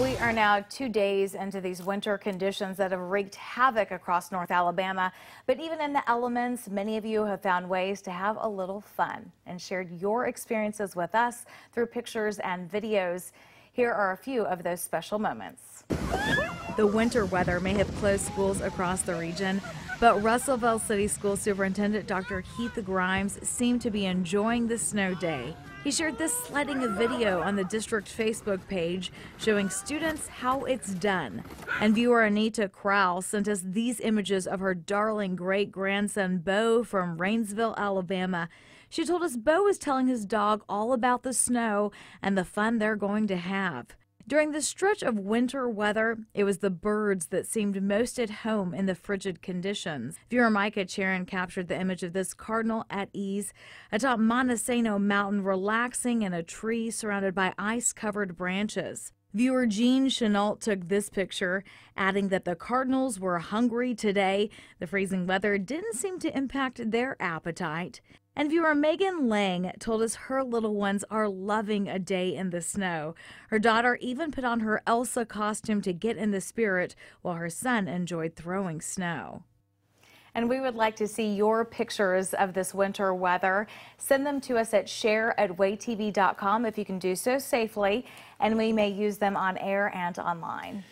We are now two days into these winter conditions that have wreaked havoc across North Alabama. But even in the elements, many of you have found ways to have a little fun and shared your experiences with us through pictures and videos. Here are a few of those special moments. The winter weather may have closed schools across the region, but Russellville City School Superintendent Dr. Keith Grimes seemed to be enjoying the snow day he shared this sledding video on the district Facebook page showing students how it's done. And viewer Anita Crowell sent us these images of her darling great grandson Bo from Rainsville, Alabama. She told us Bo is telling his dog all about the snow and the fun they're going to have. During the stretch of winter weather, it was the birds that seemed most at home in the frigid conditions. Viewer Micah Charon captured the image of this cardinal at ease atop Montesano Mountain, relaxing in a tree surrounded by ice covered branches. Viewer Jean Chenault took this picture, adding that the Cardinals were hungry today. The freezing weather didn't seem to impact their appetite. And viewer Megan Lang told us her little ones are loving a day in the snow. Her daughter even put on her Elsa costume to get in the spirit, while her son enjoyed throwing snow. And we would like to see your pictures of this winter weather. Send them to us at share at waytv.com if you can do so safely, and we may use them on air and online.